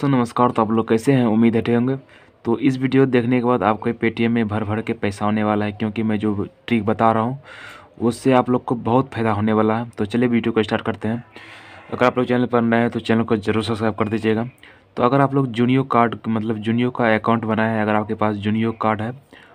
दोस्तों नमस्कार तो आप लोग कैसे हैं उम्मीद हटे होंगे तो इस वीडियो देखने के बाद आपको पेटीएम में भर भर के पैसा होने वाला है क्योंकि मैं जो ट्रिक बता रहा हूँ उससे आप लोग को बहुत फ़ायदा होने वाला है तो चलिए वीडियो को स्टार्ट करते हैं अगर आप लोग चैनल पर नए हैं तो चैनल को जरूर सब्सक्राइब कर दीजिएगा तो अगर आप लोग जूनियो कार्ड मतलब जूनियो का अकाउंट बनाए हैं अगर आपके पास जूनियो कार्ड है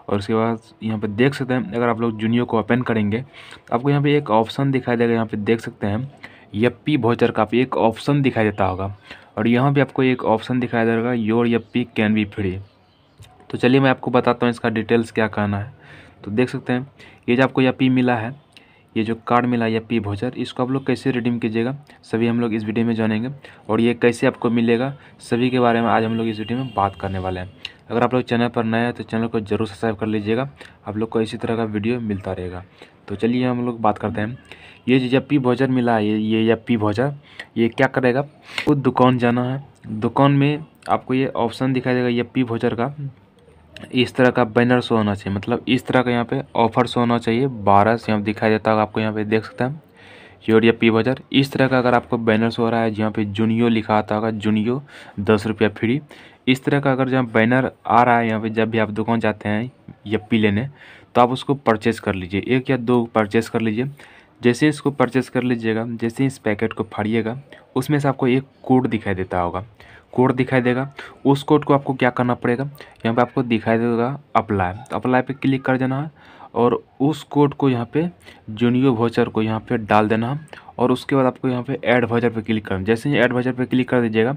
और उसके बाद यहाँ पर देख सकते हैं अगर आप लोग जूनियो को ओपन करेंगे तो आपको यहाँ पर एक ऑप्शन दिखाई देगा यहाँ पर देख सकते हैं यप्पी भोचर का एक ऑप्शन दिखाई देता होगा और यहाँ भी आपको एक ऑप्शन दिखाया जाएगा your Yappy can be free तो चलिए मैं आपको बताता हूँ इसका डिटेल्स क्या कहना है तो देख सकते हैं ये जो आपको यप्पी मिला है ये जो कार्ड मिला या पी भोजर इसको आप लोग कैसे रिडीम कीजिएगा सभी हम लोग इस वीडियो में जानेंगे और ये कैसे आपको मिलेगा सभी के बारे में आज हम लोग इस वीडियो में बात करने वाले हैं अगर आप लोग चैनल पर नए हैं तो चैनल को जरूर सब्सक्राइब कर लीजिएगा आप लोग को इसी तरह का वीडियो मिलता रहेगा तो चलिए हम लोग बात करते हैं ये जो यप्पी भोजन मिला है ये ये यप्पी भोजन ये क्या करेगा खुद दुकान जाना है दुकान में आपको ये ऑप्शन दिखाई देगा यप्पी भोजन का इस तरह का बैनर शो होना चाहिए मतलब इस तरह का यहाँ पे ऑफर शो होना चाहिए बारह से यहाँ दिखाई देता होगा आपको यहाँ पे देख सकते हैं योर यप्पी भोजन इस तरह का अगर आपको बैनर शो हो रहा है जहाँ पे जूनियो लिखा आता होगा जूनियो दस रुपया फ्री इस तरह का अगर जहाँ बैनर आ रहा है यहाँ पे जब भी आप दुकान जाते हैं यप्पी लेने तो आप उसको परचेज़ कर लीजिए एक या दो परचेज़ कर लीजिए जैसे इसको परचेस कर लीजिएगा जैसे इस पैकेट को फाड़िएगा उसमें से आपको एक कोड दिखाई देता होगा कोड दिखाई देगा उस कोड को आपको क्या करना पड़ेगा यहाँ पे आपको दिखाई देगा अप्लाई तो अप्लाई पे क्लिक कर देना है और उस कोड को यहाँ पे जूनियो वाउचर को यहाँ पे डाल देना है और उसके बाद आपको यहाँ पे ऐड वाउचर पे क्लिक करना जैसे ही ऐड वाउचर पे क्लिक कर दीजिएगा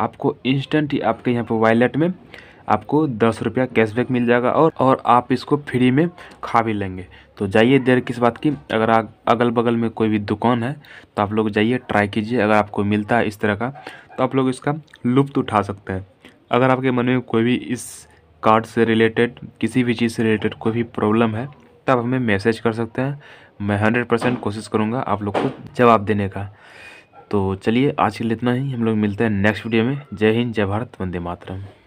आपको इंस्टेंट ही आपके यहाँ पे वॉलेट में आपको दस रुपया कैशबैक मिल जाएगा और और आप इसको फ्री में खा भी लेंगे तो जाइए देर किस बात की अगर आ, अगल बगल में कोई भी दुकान है तो आप लोग जाइए ट्राई कीजिए अगर आपको मिलता है इस तरह का तो आप लोग इसका लुप्त उठा सकते हैं अगर आपके मन में कोई भी इस कार्ड से रिलेटेड किसी भी चीज़ से रिलेटेड कोई भी प्रॉब्लम है तब हमें मैसेज कर सकते हैं मैं हंड्रेड परसेंट कोशिश करूँगा आप लोग को जवाब देने का तो चलिए आज के लिए इतना ही हम लोग मिलते हैं नेक्स्ट वीडियो में जय हिंद जय भारत वंदे मातरम